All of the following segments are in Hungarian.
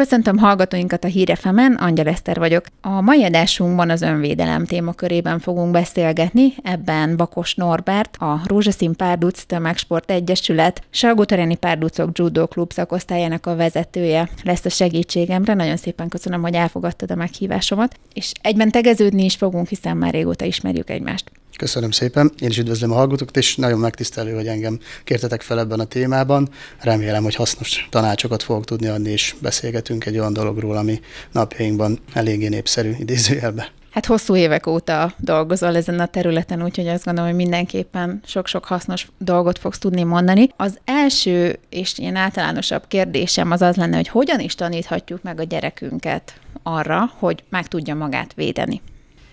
Köszöntöm hallgatóinkat a Hírefemen, Angyal Eszter vagyok. A mai adásunkban az önvédelem témakörében fogunk beszélgetni, ebben Bakos Norbert, a Rózsaszín Párduc Tömegsport Egyesület, Salgótareni Párducok Judo Klub szakosztályának a vezetője lesz a segítségemre. Nagyon szépen köszönöm, hogy elfogadtad a meghívásomat, és egyben tegeződni is fogunk, hiszen már régóta ismerjük egymást. Köszönöm szépen, én is üdvözlöm a hallgatókat, és nagyon megtisztelő, hogy engem kértetek fel ebben a témában. Remélem, hogy hasznos tanácsokat fogok tudni adni, és beszélgetünk egy olyan dologról, ami napjainkban eléggé népszerű idézőjelben. Hát hosszú évek óta dolgozol ezen a területen, úgyhogy azt gondolom, hogy mindenképpen sok-sok hasznos dolgot fogsz tudni mondani. Az első és ilyen általánosabb kérdésem az az lenne, hogy hogyan is taníthatjuk meg a gyerekünket arra, hogy meg tudja magát védeni.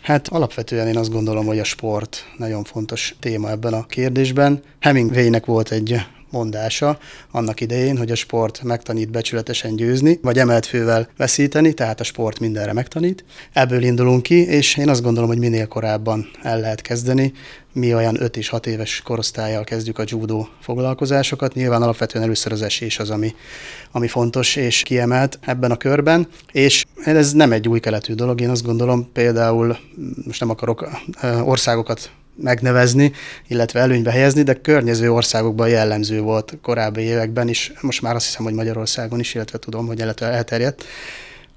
Hát alapvetően én azt gondolom, hogy a sport nagyon fontos téma ebben a kérdésben. Hemingwaynek volt egy mondása annak idején, hogy a sport megtanít becsületesen győzni, vagy emelt fővel veszíteni, tehát a sport mindenre megtanít. Ebből indulunk ki, és én azt gondolom, hogy minél korábban el lehet kezdeni, mi olyan 5 és 6 éves korosztályjal kezdjük a judó foglalkozásokat. Nyilván alapvetően először az esés az, ami, ami fontos és kiemelt ebben a körben, és ez nem egy új keletű dolog. Én azt gondolom például, most nem akarok országokat megnevezni, illetve előnybe helyezni, de környező országokban jellemző volt korábbi években is, most már azt hiszem, hogy Magyarországon is, illetve tudom, hogy elterjedt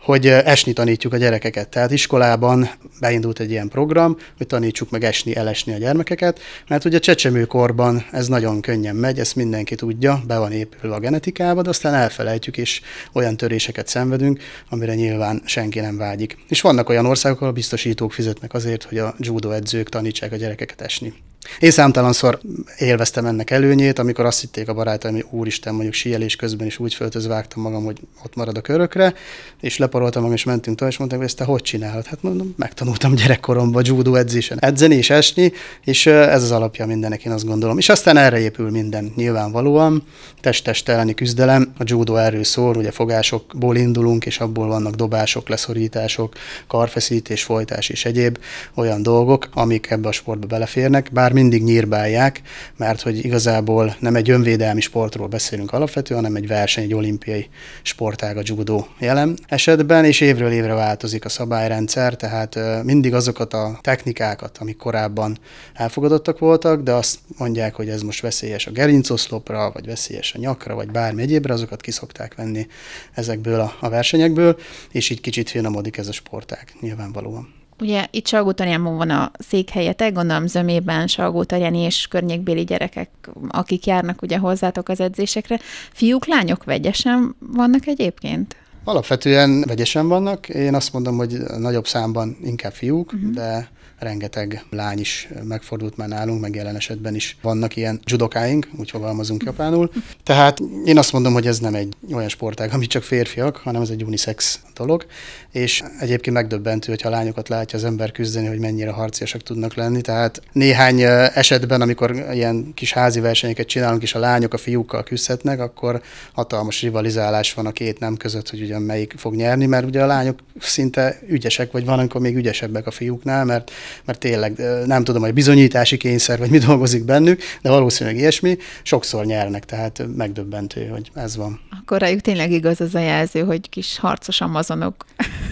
hogy esni tanítjuk a gyerekeket. Tehát iskolában beindult egy ilyen program, hogy tanítsuk meg esni, elesni a gyermekeket, mert ugye csecsemőkorban ez nagyon könnyen megy, ezt mindenki tudja, be van épülve a genetikába, de aztán elfelejtjük, és olyan töréseket szenvedünk, amire nyilván senki nem vágyik. És vannak olyan országok, ahol a biztosítók fizetnek azért, hogy a judo edzők tanítsák a gyerekeket esni. Én számtalanszor élveztem ennek előnyét, amikor azt hitték a barátaim, hogy úristen, mondjuk síelés közben is úgy föltözvágtam magam, hogy ott maradok örökre, és leparoltam magam, és mentünk tovább, és mondták, hogy ezt te hogy csinálod? Hát mondom, megtanultam gyerekkoromban judo edzésen edzeni és esni, és ez az alapja mindenek, én azt gondolom. És aztán erre épül minden, nyilvánvalóan. test elleni küzdelem, a judo erről szól, ugye fogásokból indulunk, és abból vannak dobások, leszorítások, karfeszítés, folytás és egyéb olyan dolgok, amik ebbe a sportba beleférnek, bár már mindig nyírbálják, mert hogy igazából nem egy önvédelmi sportról beszélünk alapvetően, hanem egy verseny, egy olimpiai sportág a judó jelen esetben, és évről évre változik a szabályrendszer, tehát mindig azokat a technikákat, amik korábban elfogadottak voltak, de azt mondják, hogy ez most veszélyes a gerincoszlopra, vagy veszélyes a nyakra, vagy bármi egyébre, azokat kiszokták venni ezekből a, a versenyekből, és így kicsit finomodik ez a sportág nyilvánvalóan. Ugye itt Salgó van a székhelyetek, gondolom zömében Salgó és környékbéli gyerekek, akik járnak ugye hozzátok az edzésekre. Fiúk, lányok vegyesen vannak egyébként? Alapvetően vegyesen vannak. Én azt mondom, hogy nagyobb számban inkább fiúk, uh-huh. de rengeteg lány is megfordult már nálunk, meg jelen esetben is vannak ilyen judokáink, úgy fogalmazunk japánul. Tehát én azt mondom, hogy ez nem egy olyan sportág, ami csak férfiak, hanem ez egy unisex dolog, és egyébként megdöbbentő, hogyha a lányokat látja az ember küzdeni, hogy mennyire harciasak tudnak lenni, tehát néhány esetben, amikor ilyen kis házi versenyeket csinálunk, és a lányok a fiúkkal küzdhetnek, akkor hatalmas rivalizálás van a két nem között, hogy tudjam, melyik fog nyerni, mert ugye a lányok szinte ügyesek, vagy van, amikor még ügyesebbek a fiúknál, mert, mert tényleg nem tudom, hogy bizonyítási kényszer, vagy mi dolgozik bennük, de valószínűleg ilyesmi, sokszor nyernek, tehát megdöbbentő, hogy ez van. Akkor rájuk tényleg igaz az a jelző, hogy kis harcos amazonok.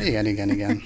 Igen, igen, igen.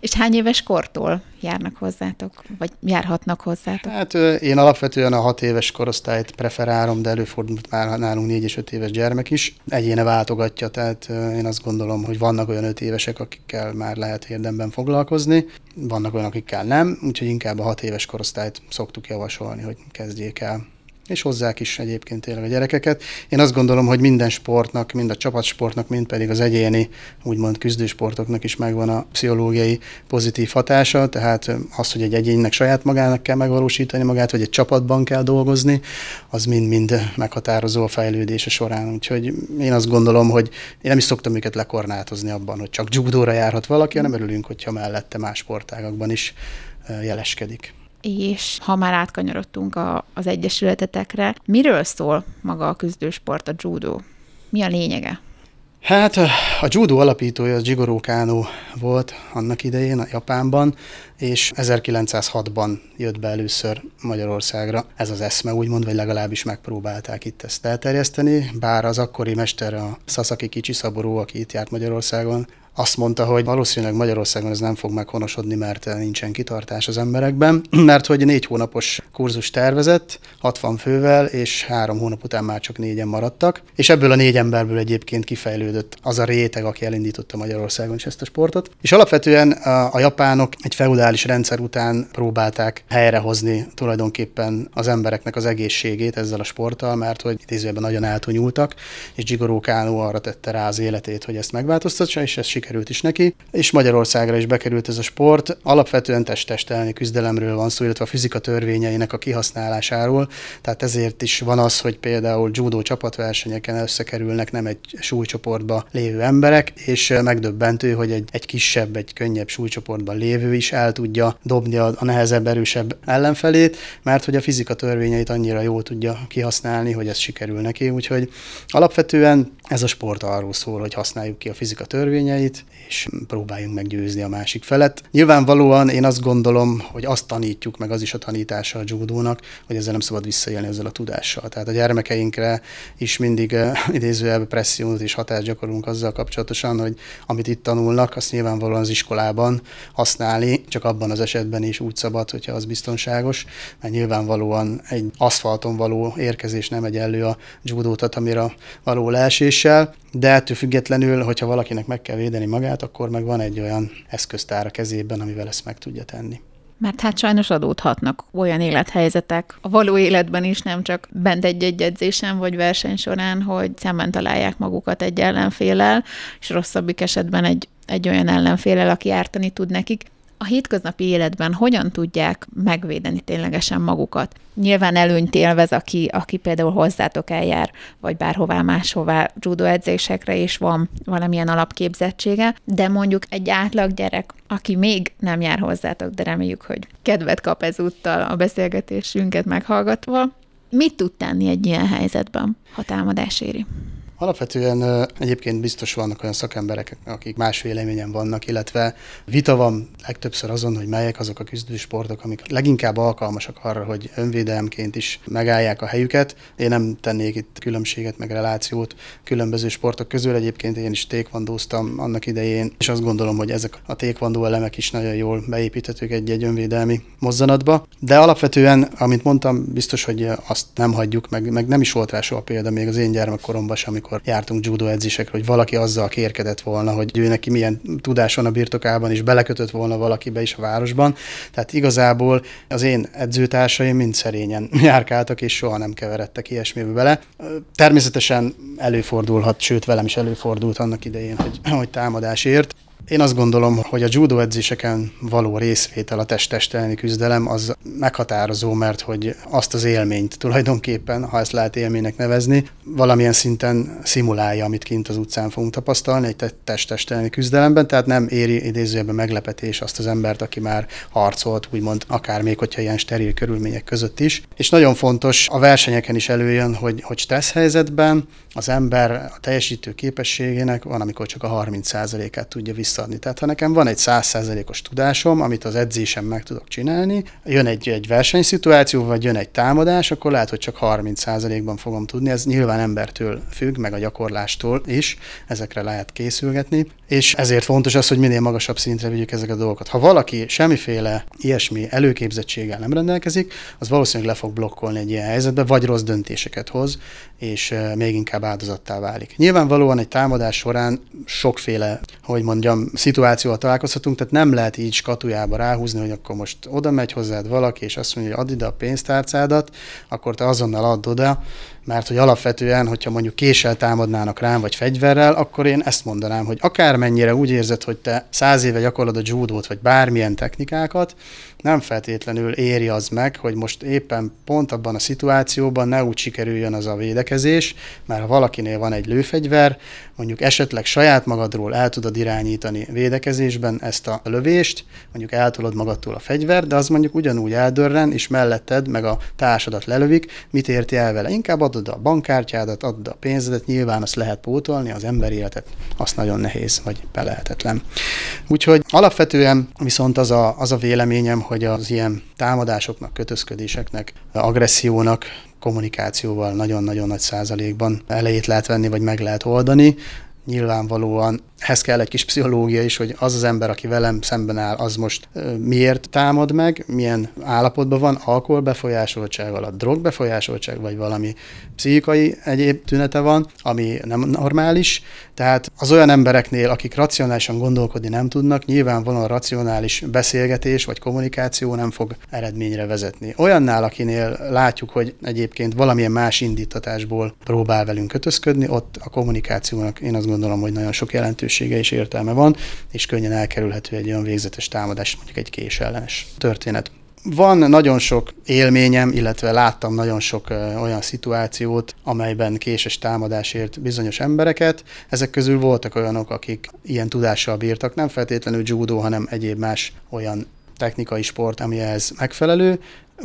És hány éves kortól járnak hozzátok, vagy járhatnak hozzátok? Hát én alapvetően a hat éves korosztályt preferálom, de előfordult már nálunk négy és öt éves gyermek is. Egyéne váltogatja, tehát én azt gondolom, hogy vannak olyan öt évesek, akikkel már lehet érdemben foglalkozni, vannak olyan, akikkel nem, úgyhogy inkább a hat éves korosztályt szoktuk javasolni, hogy kezdjék el és hozzák is egyébként tényleg a gyerekeket. Én azt gondolom, hogy minden sportnak, mind a csapatsportnak, mind pedig az egyéni, úgymond küzdősportoknak is megvan a pszichológiai pozitív hatása, tehát az, hogy egy egyénnek saját magának kell megvalósítani magát, vagy egy csapatban kell dolgozni, az mind-mind meghatározó a fejlődése során. Úgyhogy én azt gondolom, hogy én nem is szoktam őket lekornátozni abban, hogy csak judóra járhat valaki, hanem örülünk, hogyha mellette más sportágakban is jeleskedik és ha már átkanyarodtunk a, az egyesületetekre, miről szól maga a küzdősport, a judó? Mi a lényege? Hát a judó alapítója az Jigoro Kano volt annak idején a Japánban, és 1906-ban jött be először Magyarországra ez az eszme, úgymond, vagy legalábbis megpróbálták itt ezt elterjeszteni, bár az akkori mester a Sasaki Kicsi Szaború, aki itt járt Magyarországon, azt mondta, hogy valószínűleg Magyarországon ez nem fog meghonosodni, mert nincsen kitartás az emberekben, mert hogy négy hónapos kurzus tervezett, 60 fővel, és három hónap után már csak négyen maradtak, és ebből a négy emberből egyébként kifejlődött az a réteg, aki elindította Magyarországon is ezt a sportot. És alapvetően a, a japánok egy feudális rendszer után próbálták helyrehozni tulajdonképpen az embereknek az egészségét ezzel a sporttal, mert hogy idézőjelben nagyon eltonyultak, és Jigoro Kano arra tette rá az életét, hogy ezt megváltoztatsa, és ez sikerült sikerült is neki, és Magyarországra is bekerült ez a sport. Alapvetően test küzdelemről van szó, illetve a fizika törvényeinek a kihasználásáról, tehát ezért is van az, hogy például judó csapatversenyeken összekerülnek nem egy súlycsoportba lévő emberek, és megdöbbentő, hogy egy, egy kisebb, egy könnyebb súlycsoportban lévő is el tudja dobni a, a nehezebb, erősebb ellenfelét, mert hogy a fizika törvényeit annyira jól tudja kihasználni, hogy ez sikerül neki. Úgyhogy alapvetően ez a sport arról szól, hogy használjuk ki a fizika törvényeit, és próbáljunk meggyőzni a másik felet. Nyilvánvalóan én azt gondolom, hogy azt tanítjuk, meg az is a tanítása a judónak, hogy ezzel nem szabad visszaélni ezzel a tudással. Tehát a gyermekeinkre is mindig eh, idézőjelbe pressziót és hatást gyakorlunk azzal kapcsolatosan, hogy amit itt tanulnak, azt nyilvánvalóan az iskolában használni, csak abban az esetben is úgy szabad, hogyha az biztonságos, mert nyilvánvalóan egy aszfalton való érkezés nem egyenlő a judótat, amire való leesés, kezeléssel, de ettől függetlenül, hogyha valakinek meg kell védeni magát, akkor meg van egy olyan eszköztár a kezében, amivel ezt meg tudja tenni. Mert hát sajnos adódhatnak olyan élethelyzetek a való életben is, nem csak bent egy-egy edzésen vagy verseny során, hogy szemben találják magukat egy ellenfélel, és rosszabbik esetben egy, egy olyan ellenfélel, aki ártani tud nekik a hétköznapi életben hogyan tudják megvédeni ténylegesen magukat. Nyilván előnyt élvez, aki, aki például hozzátok eljár, vagy bárhová máshová judoedzésekre edzésekre is van valamilyen alapképzettsége, de mondjuk egy átlag gyerek, aki még nem jár hozzátok, de reméljük, hogy kedvet kap ezúttal a beszélgetésünket meghallgatva, mit tud tenni egy ilyen helyzetben, ha támadás éri? Alapvetően egyébként biztos vannak olyan szakemberek, akik más véleményen vannak, illetve vita van legtöbbször azon, hogy melyek azok a küzdősportok, amik leginkább alkalmasak arra, hogy önvédelemként is megállják a helyüket. Én nem tennék itt különbséget, meg relációt különböző sportok közül. Egyébként én is tékvandóztam annak idején, és azt gondolom, hogy ezek a tékvandó elemek is nagyon jól beépíthetők egy-egy önvédelmi mozzanatba. De alapvetően, amit mondtam, biztos, hogy azt nem hagyjuk, meg, meg nem is volt rá soha példa még az én gyermekkoromban sem, amikor amikor jártunk judo edzésekre, hogy valaki azzal kérkedett volna, hogy ő neki milyen tudás van a birtokában, és belekötött volna valakibe is a városban. Tehát igazából az én edzőtársaim mind szerényen járkáltak, és soha nem keveredtek ilyesmibe bele. Természetesen előfordulhat, sőt velem is előfordult annak idején, hogy, hogy támadásért. Én azt gondolom, hogy a judo edzéseken való részvétel, a testest küzdelem az meghatározó, mert hogy azt az élményt tulajdonképpen, ha ezt lehet élménynek nevezni, valamilyen szinten szimulálja, amit kint az utcán fogunk tapasztalni egy testest küzdelemben, tehát nem éri idézőjebben meglepetés azt az embert, aki már harcolt, úgymond akár még, hogyha ilyen steril körülmények között is. És nagyon fontos a versenyeken is előjön, hogy, hogy stressz helyzetben az ember a teljesítő képességének van, amikor csak a 30%-át tudja vissza visszaadni. Tehát ha nekem van egy százszerzelékos tudásom, amit az edzésem meg tudok csinálni, jön egy, egy versenyszituáció, vagy jön egy támadás, akkor lehet, hogy csak 30%-ban fogom tudni. Ez nyilván embertől függ, meg a gyakorlástól is, ezekre lehet készülgetni, és ezért fontos az, hogy minél magasabb szintre vigyük ezeket a dolgokat. Ha valaki semmiféle ilyesmi előképzettséggel nem rendelkezik, az valószínűleg le fog blokkolni egy ilyen helyzetbe, vagy rossz döntéseket hoz, és eh, még inkább áldozattá válik. Nyilvánvalóan egy támadás során sokféle, hogy mondjam, szituációval találkozhatunk, tehát nem lehet így skatujába ráhúzni, hogy akkor most oda megy hozzád valaki, és azt mondja, hogy add ide a pénztárcádat, akkor te azonnal add oda, mert hogy alapvetően, hogyha mondjuk késsel támadnának rám, vagy fegyverrel, akkor én ezt mondanám, hogy akármennyire úgy érzed, hogy te száz éve gyakorlod a judót, vagy bármilyen technikákat, nem feltétlenül éri az meg, hogy most éppen pont abban a szituációban ne úgy sikerüljön az a védekezés, mert ha valakinél van egy lőfegyver, mondjuk esetleg saját magadról el tudod irányítani védekezésben ezt a lövést, mondjuk eltolod magadtól a fegyver, de az mondjuk ugyanúgy eldörren, és melletted meg a társadat lelövik, mit érti el vele? Inkább adod a bankkártyádat, adod a pénzedet, nyilván azt lehet pótolni, az emberi életet azt nagyon nehéz, vagy belehetetlen. Úgyhogy alapvetően viszont az a, az a véleményem, hogy az ilyen támadásoknak, kötözködéseknek, agressziónak kommunikációval nagyon-nagyon nagy százalékban elejét lehet venni, vagy meg lehet oldani. Nyilvánvalóan ehhez kell egy kis pszichológia is, hogy az az ember, aki velem szemben áll, az most miért támad meg, milyen állapotban van, alkoholbefolyásoltság alatt, drogbefolyásoltság, vagy valami pszichikai egyéb tünete van, ami nem normális. Tehát az olyan embereknél, akik racionálisan gondolkodni nem tudnak, nyilván a racionális beszélgetés vagy kommunikáció nem fog eredményre vezetni. Olyannál, akinél látjuk, hogy egyébként valamilyen más indítatásból próbál velünk kötözködni, ott a kommunikációnak én azt gondolom, hogy nagyon sok jelentőség jelentősége és értelme van, és könnyen elkerülhető egy olyan végzetes támadás, mondjuk egy kés ellenes történet. Van nagyon sok élményem, illetve láttam nagyon sok olyan szituációt, amelyben késes támadásért bizonyos embereket. Ezek közül voltak olyanok, akik ilyen tudással bírtak, nem feltétlenül judó, hanem egyéb más olyan technikai sport, ami ehhez megfelelő,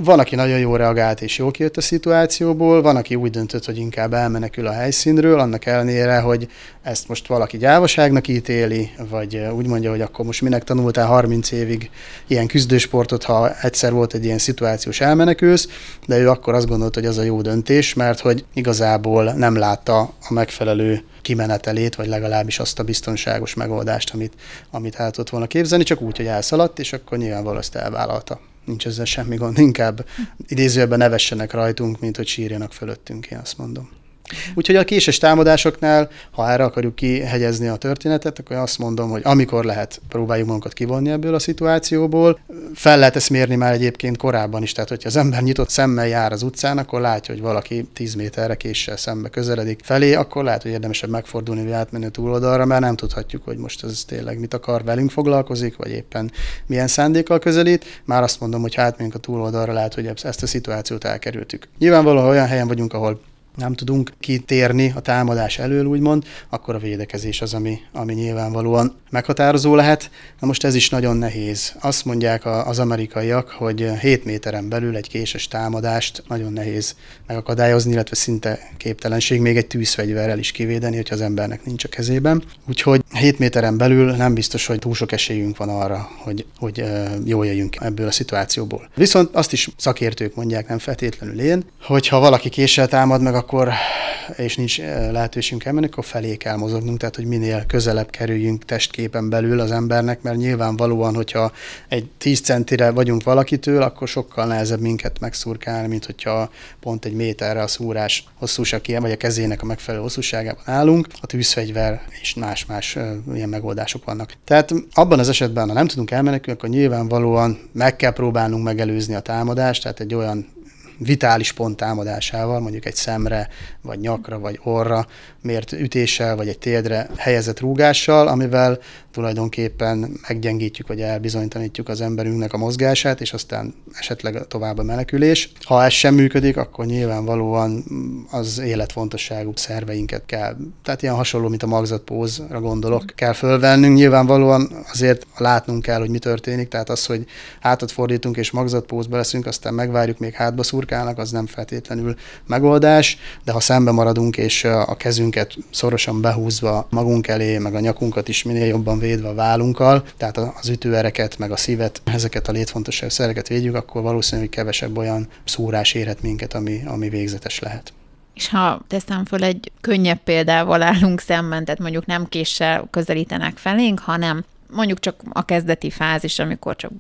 van, aki nagyon jól reagált és jól kijött a szituációból, van, aki úgy döntött, hogy inkább elmenekül a helyszínről, annak ellenére, hogy ezt most valaki gyávaságnak ítéli, vagy úgy mondja, hogy akkor most minek tanultál 30 évig ilyen küzdősportot, ha egyszer volt egy ilyen szituációs elmenekülsz, de ő akkor azt gondolta, hogy az a jó döntés, mert hogy igazából nem látta a megfelelő kimenetelét, vagy legalábbis azt a biztonságos megoldást, amit, amit el tudott volna képzelni, csak úgy, hogy elszaladt, és akkor nyilvánvalóan azt elvállalta nincs ezzel semmi gond, inkább idézőjelben nevessenek rajtunk, mint hogy sírjanak fölöttünk, én azt mondom. Úgyhogy a késes támadásoknál, ha erre akarjuk kihegyezni a történetet, akkor azt mondom, hogy amikor lehet, próbáljuk magunkat kivonni ebből a szituációból. Fel lehet ezt mérni már egyébként korábban is, tehát hogyha az ember nyitott szemmel jár az utcán, akkor látja, hogy valaki 10 méterre késsel szembe közeledik felé, akkor lehet, hogy érdemesebb megfordulni, vagy átmenni a túloldalra, mert nem tudhatjuk, hogy most ez tényleg mit akar, velünk foglalkozik, vagy éppen milyen szándékkal közelít. Már azt mondom, hogy ha átmegyünk a túloldalra, lehet, hogy ezt a szituációt elkerültük. Nyilvánvalóan olyan helyen vagyunk, ahol nem tudunk kitérni a támadás elől, úgymond, akkor a védekezés az, ami, ami nyilvánvalóan meghatározó lehet. Na most ez is nagyon nehéz. Azt mondják az amerikaiak, hogy 7 méteren belül egy késes támadást nagyon nehéz megakadályozni, illetve szinte képtelenség még egy tűzfegyverrel is kivédeni, hogyha az embernek nincs a kezében. Úgyhogy 7 méteren belül nem biztos, hogy túl sok esélyünk van arra, hogy, hogy jól jöjjünk ebből a szituációból. Viszont azt is szakértők mondják, nem feltétlenül én, hogy ha valaki késsel támad meg, akkor, és nincs eh, lehetőségünk elmenni, akkor felé kell mozognunk, tehát hogy minél közelebb kerüljünk testképen belül az embernek, mert nyilvánvalóan, hogyha egy 10 centire vagyunk valakitől, akkor sokkal nehezebb minket megszurkálni, mint hogyha pont egy méterre a szúrás hosszúságában, vagy a kezének a megfelelő hosszúságában állunk. A tűzfegyver és más-más ilyen megoldások vannak. Tehát abban az esetben, ha nem tudunk elmenekülni, akkor nyilvánvalóan meg kell próbálnunk megelőzni a támadást, tehát egy olyan vitális pont támadásával, mondjuk egy szemre, vagy nyakra, vagy orra mért ütéssel, vagy egy térdre helyezett rúgással, amivel tulajdonképpen meggyengítjük, vagy elbizonytalanítjuk az emberünknek a mozgását, és aztán esetleg tovább a menekülés. Ha ez sem működik, akkor nyilvánvalóan az életfontosságú szerveinket kell, tehát ilyen hasonló, mint a magzatpózra gondolok, kell fölvennünk. Nyilvánvalóan azért látnunk kell, hogy mi történik, tehát az, hogy hátat fordítunk és magzatpózba leszünk, aztán megvárjuk, még hátba szúr, turkálnak, az nem feltétlenül megoldás, de ha szembe maradunk és a kezünket szorosan behúzva magunk elé, meg a nyakunkat is minél jobban védve a válunkkal, tehát az ütőereket, meg a szívet, ezeket a létfontosságú szereket védjük, akkor valószínűleg kevesebb olyan szúrás érhet minket, ami, ami végzetes lehet. És ha teszem föl egy könnyebb példával állunk szemben, tehát mondjuk nem késsel közelítenek felénk, hanem mondjuk csak a kezdeti fázis, amikor csak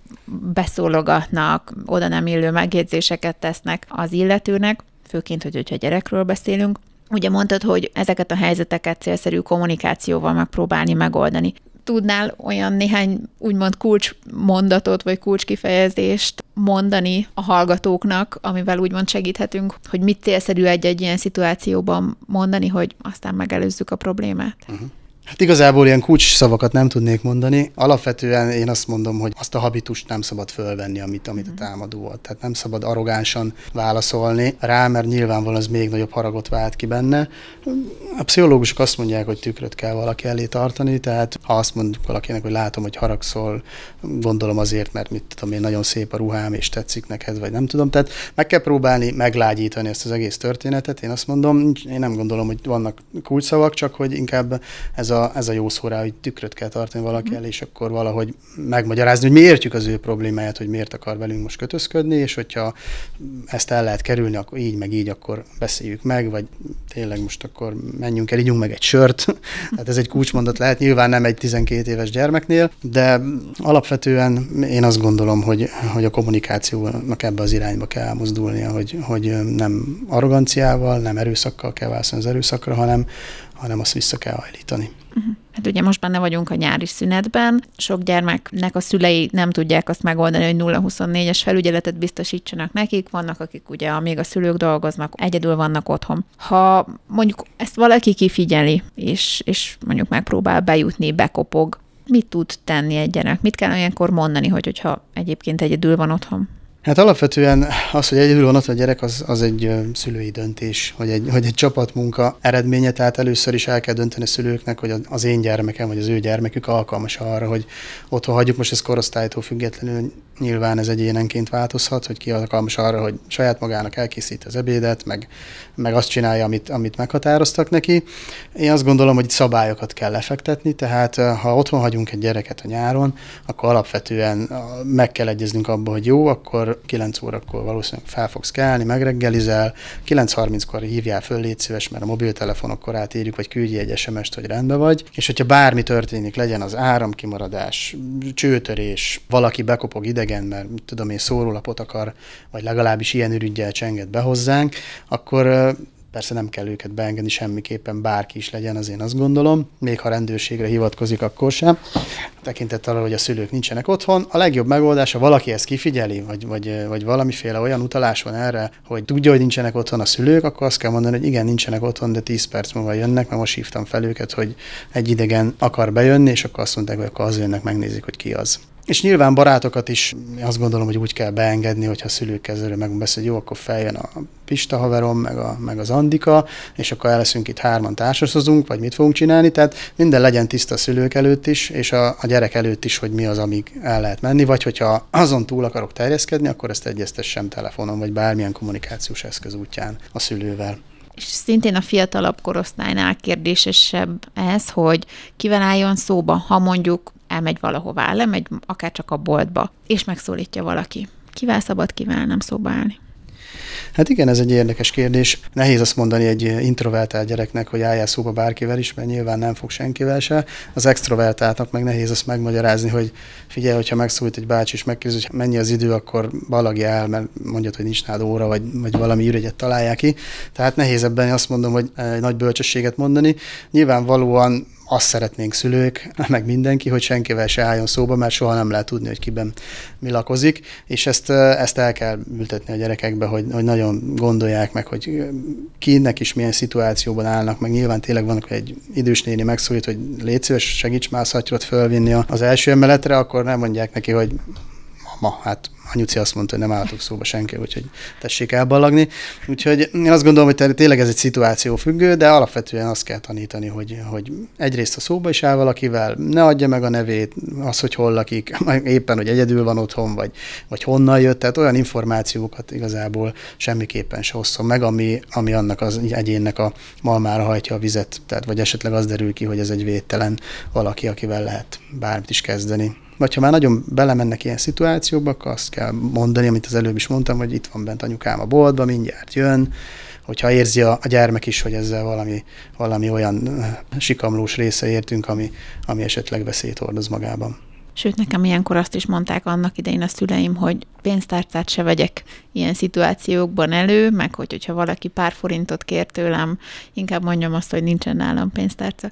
beszólogatnak, oda nem illő megjegyzéseket tesznek az illetőnek, főként, hogy, hogyha gyerekről beszélünk. Ugye mondtad, hogy ezeket a helyzeteket célszerű kommunikációval megpróbálni megoldani. Tudnál olyan néhány úgymond kulcsmondatot vagy kulcskifejezést mondani a hallgatóknak, amivel úgymond segíthetünk, hogy mit célszerű egy-egy ilyen szituációban mondani, hogy aztán megelőzzük a problémát? Uh-huh. Hát igazából ilyen kulcs szavakat nem tudnék mondani. Alapvetően én azt mondom, hogy azt a habitust nem szabad fölvenni, amit, amit a mhm. támadó volt. Tehát nem szabad arrogánsan válaszolni rá, mert nyilvánvalóan az még nagyobb haragot vált ki benne. A pszichológusok azt mondják, hogy tükröt kell valaki elé tartani, tehát ha azt mondjuk valakinek, hogy látom, hogy haragszol, gondolom azért, mert mit tudom én, nagyon szép a ruhám, és tetszik neked, vagy nem tudom. Tehát meg kell próbálni meglágyítani ezt az egész történetet. Én azt mondom, én nem gondolom, hogy vannak szavak, csak hogy inkább ez a a, ez a jó szó rá, hogy tükröt kell tartani valaki mhm. el és akkor valahogy megmagyarázni, hogy mi értjük az ő problémáját, hogy miért akar velünk most kötözködni, és hogyha ezt el lehet kerülni, akkor így meg így, akkor beszéljük meg, vagy tényleg most akkor menjünk el, ígyunk meg egy sört. Tehát ez egy kulcsmondat lehet, nyilván nem egy 12 éves gyermeknél, de alapvetően én azt gondolom, hogy, hogy a kommunikációnak ebbe az irányba kell mozdulnia, hogy, hogy nem arroganciával, nem erőszakkal kell válszni az erőszakra, hanem, hanem azt vissza kell hajlítani. Mhm. Hát ugye most benne vagyunk a nyári szünetben, sok gyermeknek a szülei nem tudják azt megoldani, hogy 0-24-es felügyeletet biztosítsanak nekik, vannak akik ugye, amíg a szülők dolgoznak, egyedül vannak otthon. Ha mondjuk ezt valaki kifigyeli, és, és mondjuk megpróbál bejutni, bekopog, mit tud tenni egy gyerek? Mit kell olyankor mondani, hogy, hogyha egyébként egyedül van otthon? Hát alapvetően az, hogy egyedül van ott a gyerek, az, az egy szülői döntés, vagy egy, vagy egy csapatmunka eredménye, tehát először is el kell dönteni a szülőknek, hogy az én gyermekem, vagy az ő gyermekük alkalmas arra, hogy otthon hagyjuk, most ez korosztálytól függetlenül Nyilván ez egyénenként változhat, hogy ki alkalmas arra, hogy saját magának elkészít az ebédet, meg, meg azt csinálja, amit, amit meghatároztak neki. Én azt gondolom, hogy szabályokat kell lefektetni, tehát ha otthon hagyunk egy gyereket a nyáron, akkor alapvetően meg kell egyeznünk abba, hogy jó, akkor 9 órakor valószínűleg fel fogsz kelni, megreggelizel, 9.30-kor hívjál föl, légy szíves, mert a mobiltelefonok korát írjuk, vagy küldj egy SMS-t, hogy rendben vagy. És hogyha bármi történik, legyen az áramkimaradás, csőtörés, valaki bekopog ide, idegen, mert mit tudom én szórólapot akar, vagy legalábbis ilyen ürügyel csenget be hozzánk, akkor persze nem kell őket beengedni semmiképpen, bárki is legyen, az én azt gondolom, még ha rendőrségre hivatkozik, akkor sem, Tekintett arra, hogy a szülők nincsenek otthon. A legjobb megoldás, ha valaki ezt kifigyeli, vagy, vagy, vagy valamiféle olyan utalás van erre, hogy tudja, hogy nincsenek otthon a szülők, akkor azt kell mondani, hogy igen, nincsenek otthon, de 10 perc múlva jönnek, mert most hívtam fel őket, hogy egy idegen akar bejönni, és akkor azt mondták, hogy akkor az jönnek, megnézik, hogy ki az. És nyilván barátokat is azt gondolom, hogy úgy kell beengedni, hogyha a szülők kezelő megbeszél, hogy jó, akkor feljön a Pista haverom, meg, a, meg az Andika, és akkor leszünk itt hárman társasozunk, vagy mit fogunk csinálni, tehát minden legyen tiszta a szülők előtt is, és a, a gyerek előtt is, hogy mi az, amíg el lehet menni, vagy hogyha azon túl akarok terjeszkedni, akkor ezt egyeztessem telefonon, vagy bármilyen kommunikációs eszköz útján a szülővel. És szintén a fiatalabb korosztálynál kérdésesebb ez, hogy kivel álljon szóba, ha mondjuk elmegy valahová, lemegy akár csak a boltba, és megszólítja valaki. Kivel szabad, kivel nem szóba állni? Hát igen, ez egy érdekes kérdés. Nehéz azt mondani egy introvertált gyereknek, hogy álljál szóba bárkivel is, mert nyilván nem fog senkivel se. Az extrovertáltnak meg nehéz azt megmagyarázni, hogy figyelj, hogyha megszólít egy bácsi, és megkérdezi, hogy mennyi az idő, akkor balagja el, mert mondja, hogy nincs nád óra, vagy, vagy valami ürügyet találják ki. Tehát nehéz ebben azt mondom, hogy egy eh, nagy bölcsességet mondani. Nyilvánvalóan azt szeretnénk szülők, meg mindenki, hogy senkivel se álljon szóba, mert soha nem lehet tudni, hogy kiben mi lakozik, és ezt, ezt el kell ültetni a gyerekekbe, hogy, hogy nagyon gondolják meg, hogy kinek is milyen szituációban állnak, meg nyilván tényleg vannak, hogy egy idős néni megszólít, hogy légy szíves, segíts már fölvinni az első emeletre, akkor nem mondják neki, hogy ma, hát anyuci azt mondta, hogy nem álltok szóba senki, úgyhogy tessék elballagni. Úgyhogy én azt gondolom, hogy tényleg ez egy szituáció függő, de alapvetően azt kell tanítani, hogy, hogy egyrészt a szóba is áll valakivel, ne adja meg a nevét, az, hogy hol lakik, éppen, hogy egyedül van otthon, vagy, vagy honnan jött, tehát olyan információkat igazából semmiképpen se osszon meg, ami, ami annak az egyénnek a malmára hajtja a vizet, tehát vagy esetleg az derül ki, hogy ez egy védtelen valaki, akivel lehet bármit is kezdeni. Vagy ha már nagyon belemennek ilyen szituációba, akkor azt kell mondani, amit az előbb is mondtam, hogy itt van bent anyukám a boltba, mindjárt jön, hogyha érzi a, a gyermek is, hogy ezzel valami, valami olyan sikamlós része értünk, ami, ami esetleg veszélyt hordoz magában. Sőt, nekem ilyenkor azt is mondták annak idején a szüleim, hogy pénztárcát se vegyek ilyen szituációkban elő, meg hogy, hogyha valaki pár forintot kér tőlem, inkább mondjam azt, hogy nincsen nálam pénztárca.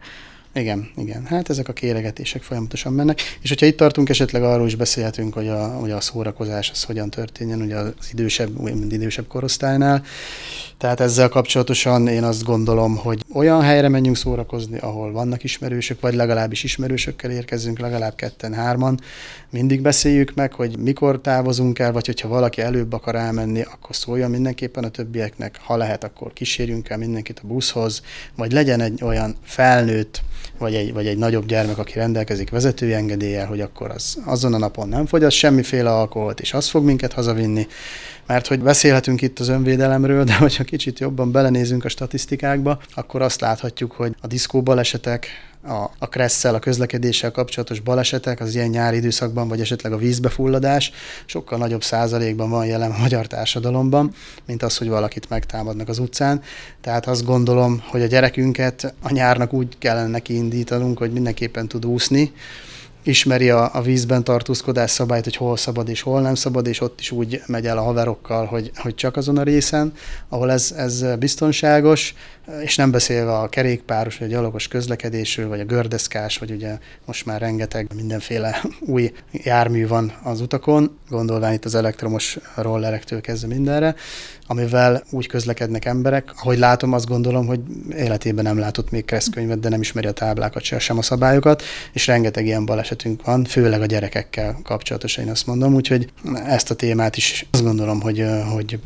Igen, igen. Hát ezek a kéregetések folyamatosan mennek. És hogyha itt tartunk, esetleg arról is beszélhetünk, hogy a, hogy a szórakozás az hogyan történjen, ugye az idősebb, idősebb korosztálynál. Tehát ezzel kapcsolatosan én azt gondolom, hogy olyan helyre menjünk szórakozni, ahol vannak ismerősök, vagy legalábbis ismerősökkel érkezzünk, legalább ketten-hárman. Mindig beszéljük meg, hogy mikor távozunk el, vagy hogyha valaki előbb akar elmenni, akkor szóljon mindenképpen a többieknek, ha lehet, akkor kísérjünk el mindenkit a buszhoz, vagy legyen egy olyan felnőtt, vagy egy, vagy egy nagyobb gyermek, aki rendelkezik vezetői engedéllyel, hogy akkor az azon a napon nem fogyaszt semmiféle alkoholt, és az fog minket hazavinni. Mert hogy beszélhetünk itt az önvédelemről, de hogyha kicsit jobban belenézünk a statisztikákba, akkor azt láthatjuk, hogy a diszkóbalesetek, a, a kresszel, a közlekedéssel kapcsolatos balesetek, az ilyen nyári időszakban, vagy esetleg a vízbefulladás sokkal nagyobb százalékban van jelen a magyar társadalomban, mint az, hogy valakit megtámadnak az utcán. Tehát azt gondolom, hogy a gyerekünket a nyárnak úgy kellene neki indítanunk, hogy mindenképpen tud úszni, ismeri a, a vízben tartózkodás szabályt, hogy hol szabad és hol nem szabad, és ott is úgy megy el a haverokkal, hogy, hogy csak azon a részen, ahol ez, ez biztonságos, és nem beszélve a kerékpáros, vagy a gyalogos közlekedésről, vagy a gördeszkás, vagy ugye most már rengeteg mindenféle új jármű van az utakon, gondolván itt az elektromos rollerektől kezdve mindenre, amivel úgy közlekednek emberek, ahogy látom, azt gondolom, hogy életében nem látott még kreszkönyvet, de nem ismeri a táblákat sem a szabályokat, és rengeteg ilyen baleset esetünk van, főleg a gyerekekkel kapcsolatos, én azt mondom, úgyhogy ezt a témát is azt gondolom, hogy, hogy,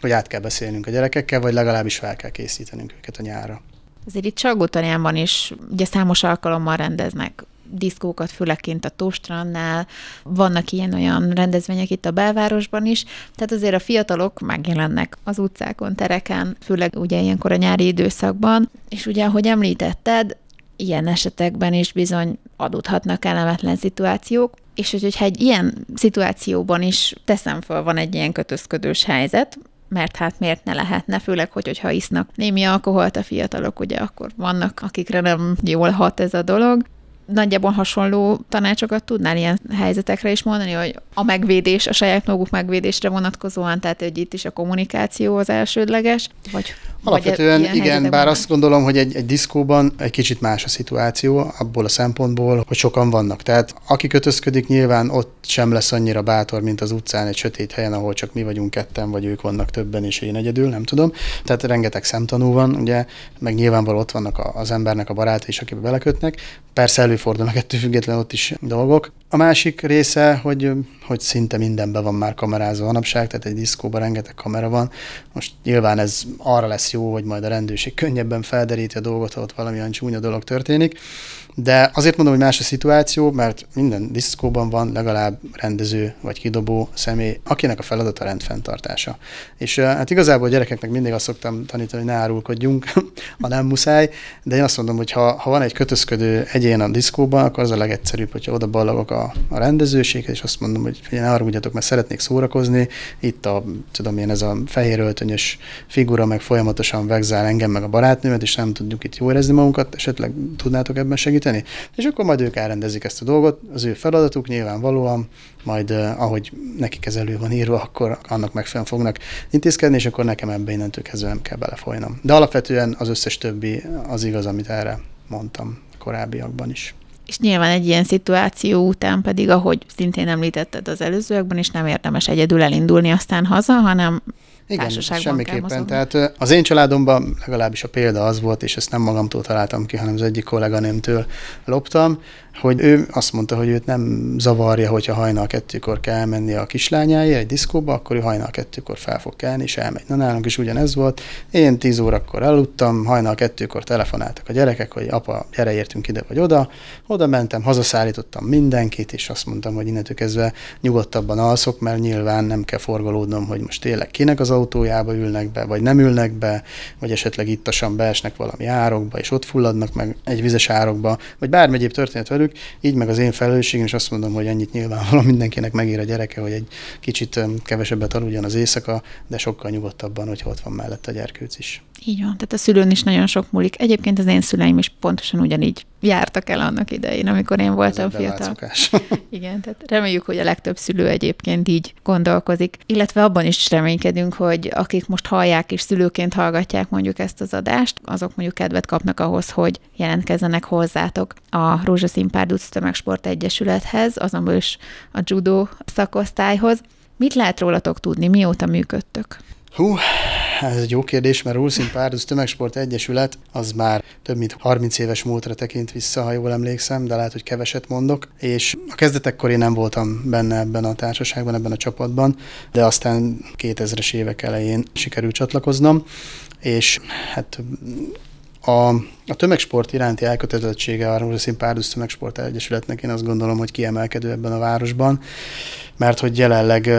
hogy át kell beszélnünk a gyerekekkel, vagy legalábbis fel kell készítenünk őket a nyára. Azért itt Salgótarjánban is ugye számos alkalommal rendeznek diszkókat, főleg kint a Tóstrandnál, vannak ilyen-olyan rendezvények itt a belvárosban is, tehát azért a fiatalok megjelennek az utcákon, tereken, főleg ugye ilyenkor a nyári időszakban, és ugye, ahogy említetted, ilyen esetekben is bizony adódhatnak kellemetlen szituációk, és hogy, hogyha egy ilyen szituációban is teszem fel van egy ilyen kötözködős helyzet, mert hát miért ne lehetne, főleg, hogy, hogyha isznak némi alkoholt a fiatalok, ugye akkor vannak, akikre nem jól hat ez a dolog, nagyjából hasonló tanácsokat tudnál ilyen helyzetekre is mondani, hogy a megvédés, a saját maguk megvédésre vonatkozóan, tehát hogy itt is a kommunikáció az elsődleges? Vagy, Alapvetően vagy igen, bár vannak? azt gondolom, hogy egy, egy diszkóban egy kicsit más a szituáció, abból a szempontból, hogy sokan vannak. Tehát aki kötözködik, nyilván ott sem lesz annyira bátor, mint az utcán, egy sötét helyen, ahol csak mi vagyunk ketten, vagy ők vannak többen, és én egyedül, nem tudom. Tehát rengeteg szemtanú van, ugye, meg nyilvánvalóan ott vannak az embernek a barátai is, akibe belekötnek. Persze elő előfordulnak ettől független ott is dolgok. A másik része, hogy, hogy szinte mindenben van már kamerázva manapság, tehát egy diszkóban rengeteg kamera van. Most nyilván ez arra lesz jó, hogy majd a rendőrség könnyebben felderíti a dolgot, ha ott valamilyen csúnya dolog történik. De azért mondom, hogy más a szituáció, mert minden diszkóban van legalább rendező vagy kidobó személy, akinek a feladata a rendfenntartása. És hát igazából a gyerekeknek mindig azt szoktam tanítani, hogy ne árulkodjunk, ha nem muszáj, de én azt mondom, hogy ha, ha van egy kötözködő egyén a diszkóban, akkor az a legegyszerűbb, hogyha oda ballagok a a, a rendezőséghez, és azt mondom, hogy figyelj, ne haragudjatok, mert szeretnék szórakozni, itt a, tudom én, ez a fehér öltönyös figura meg folyamatosan vegzál engem meg a barátnőmet, és nem tudjuk itt jól érezni magunkat, esetleg tudnátok ebben segíteni? És akkor majd ők elrendezik ezt a dolgot, az ő feladatuk nyilvánvalóan, majd eh, ahogy nekik ez elő van írva, akkor annak megfelelően fognak intézkedni, és akkor nekem ebbe innentől kezdve nem kell belefolynom. De alapvetően az összes többi az igaz, amit erre mondtam korábbiakban is. És nyilván egy ilyen szituáció után pedig, ahogy szintén említetted az előzőekben, is nem érdemes egyedül elindulni aztán haza, hanem igen, társaságban semmiképpen. Kell Tehát az én családomban legalábbis a példa az volt, és ezt nem magamtól találtam ki, hanem az egyik kolléganőmtől loptam, hogy ő azt mondta, hogy őt nem zavarja, hogyha hajnal kettőkor kell menni a kislányája egy diszkóba, akkor ő hajnal kettőkor fel fog kelni, és elmegy. Na nálunk is ugyanez volt. Én tíz órakor aludtam, hajnal kettőkor telefonáltak a gyerekek, hogy apa, gyere értünk ide vagy oda. Oda mentem, hazaszállítottam mindenkit, és azt mondtam, hogy innentől kezdve nyugodtabban alszok, mert nyilván nem kell forgolódnom, hogy most tényleg kinek az autójába ülnek be, vagy nem ülnek be, vagy esetleg ittasan beesnek valami árokba, és ott fulladnak meg egy vizes árokba, vagy bármi egyéb történet velük, így meg az én felelősségem, és azt mondom, hogy annyit nyilvánvalóan mindenkinek megér a gyereke, hogy egy kicsit kevesebbet aludjon az éjszaka, de sokkal nyugodtabban, hogy ott van mellett a gyerkőc is. Így van, tehát a szülőn is nagyon sok múlik. Egyébként az én szüleim is pontosan ugyanígy jártak el annak idején, amikor én voltam fiatal. Igen, tehát reméljük, hogy a legtöbb szülő egyébként így gondolkozik. Illetve abban is reménykedünk, hogy akik most hallják és szülőként hallgatják mondjuk ezt az adást, azok mondjuk kedvet kapnak ahhoz, hogy jelentkezzenek hozzátok a Rózsaszín Párduc Tömegsport Egyesülethez, azonban is a judó szakosztályhoz. Mit lehet rólatok tudni, mióta működtök? Hú, ez egy jó kérdés, mert Rulszín Párduc Tömegsport Egyesület az már több mint 30 éves múltra tekint vissza, ha jól emlékszem, de lehet, hogy keveset mondok. És a kezdetekkor én nem voltam benne ebben a társaságban, ebben a csapatban, de aztán 2000-es évek elején sikerült csatlakoznom, és hát a, a tömegsport iránti elkötelezettsége a Rulszín Párduc Tömegsport Egyesületnek én azt gondolom, hogy kiemelkedő ebben a városban, mert hogy jelenleg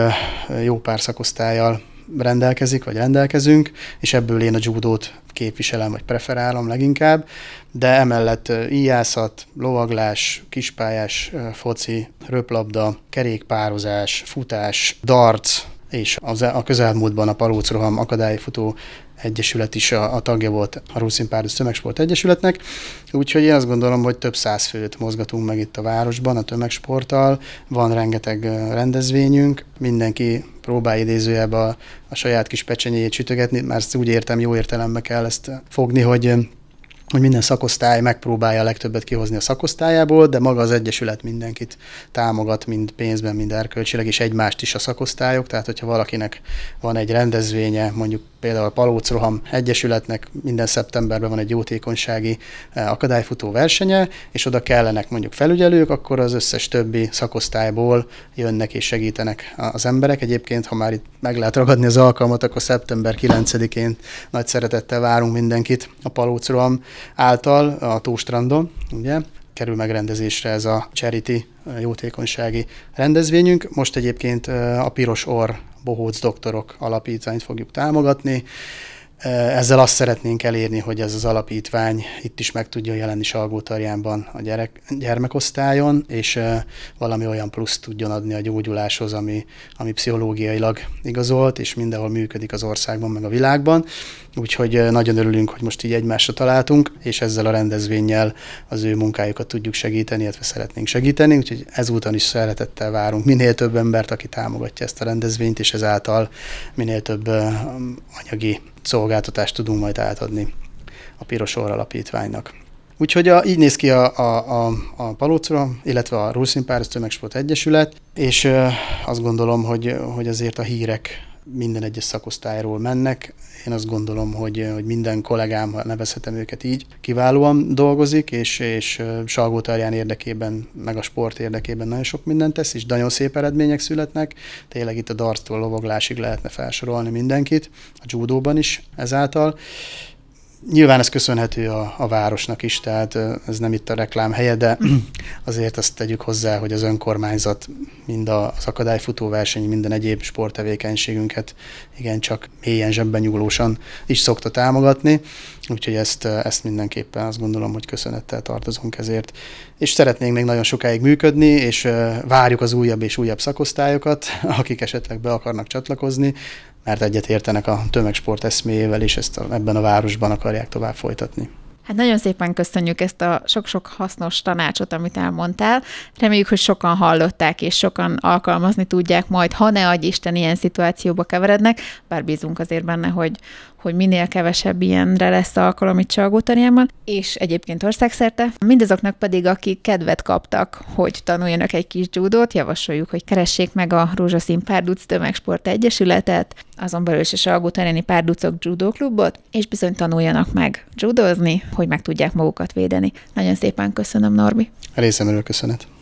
jó pár szakosztályjal rendelkezik, vagy rendelkezünk, és ebből én a judót képviselem, vagy preferálom leginkább, de emellett íjászat, lovaglás, kispályás foci, röplabda, kerékpározás, futás, darts, és az, e- a közelmúltban a Palócroham akadályfutó Egyesület is a, a tagja volt a ruszin páros Tömegsport Egyesületnek, úgyhogy én azt gondolom, hogy több száz főt mozgatunk meg itt a városban a tömegsporttal, van rengeteg rendezvényünk, mindenki próbál idézőjebb a, a saját kis pecsenyéjét sütögetni, mert ezt úgy értem, jó értelembe kell ezt fogni, hogy hogy minden szakosztály megpróbálja a legtöbbet kihozni a szakosztályából, de maga az Egyesület mindenkit támogat, mind pénzben, mind erkölcsileg, és egymást is a szakosztályok. Tehát, hogyha valakinek van egy rendezvénye, mondjuk például a Palócroham Egyesületnek minden szeptemberben van egy jótékonysági eh, akadályfutó versenye, és oda kellenek mondjuk felügyelők, akkor az összes többi szakosztályból jönnek és segítenek az emberek. Egyébként, ha már itt meg lehet ragadni az alkalmat, akkor szeptember 9-én nagy szeretettel várunk mindenkit a Palócroham által a Tóstrandon, ugye, kerül megrendezésre ez a charity jótékonysági rendezvényünk. Most egyébként a Piros or Bohóc Doktorok Alapítványt fogjuk támogatni, Eh, ezzel azt szeretnénk elérni, hogy ez az alapítvány itt is meg tudja jelenni Salgótarjánban a gyerek, gyermekosztályon, és eh, valami olyan plusz tudjon adni a gyógyuláshoz, ami, ami pszichológiailag igazolt, és mindenhol működik az országban, meg a világban. Úgyhogy eh, nagyon örülünk, hogy most így egymásra találtunk, és ezzel a rendezvényel az ő munkájukat tudjuk segíteni, illetve szeretnénk segíteni, úgyhogy ezúton is szeretettel várunk minél több embert, aki támogatja ezt a rendezvényt, és ezáltal minél több anyagi szolgáltatást tudunk majd átadni a Piros Orr Alapítványnak. Úgyhogy a, így néz ki a, a, a, a Palócra, illetve a Rulszínpáros Tömegsport Egyesület, és azt gondolom, hogy, hogy azért a hírek minden egyes szakosztályról mennek. Én azt gondolom, hogy, hogy minden kollégám, ha nevezhetem őket így, kiválóan dolgozik, és, és Salgó Tarján érdekében, meg a sport érdekében nagyon sok mindent tesz, és nagyon szép eredmények születnek. Tényleg itt a darctól a lovaglásig lehetne felsorolni mindenkit, a judóban is ezáltal. Nyilván ez köszönhető a, a városnak is, tehát ez nem itt a reklám helye, de azért azt tegyük hozzá, hogy az önkormányzat mind az akadályfutóverseny, minden egyéb sporttevékenységünket igencsak mélyen zsebben nyúlósan is szokta támogatni, úgyhogy ezt, ezt mindenképpen azt gondolom, hogy köszönettel tartozunk ezért. És szeretnénk még nagyon sokáig működni, és várjuk az újabb és újabb szakosztályokat, akik esetleg be akarnak csatlakozni, mert egyet értenek a tömegsport eszméjével, és ezt a, ebben a városban akarják tovább folytatni. Hát nagyon szépen köszönjük ezt a sok-sok hasznos tanácsot, amit elmondtál. Reméljük, hogy sokan hallották, és sokan alkalmazni tudják majd, ha ne agy Isten ilyen szituációba keverednek, bár bízunk azért benne, hogy, hogy minél kevesebb ilyenre lesz alkalom itt Csalgótarjában, és egyébként országszerte. Mindazoknak pedig, akik kedvet kaptak, hogy tanuljanak egy kis judót, javasoljuk, hogy keressék meg a Rózsaszín Párduc Tömegsport Egyesületet, azon belül is a Salgótarjáni Párducok judóklubot, és bizony tanuljanak meg judozni, hogy meg tudják magukat védeni. Nagyon szépen köszönöm, Norbi. Részemről köszönet.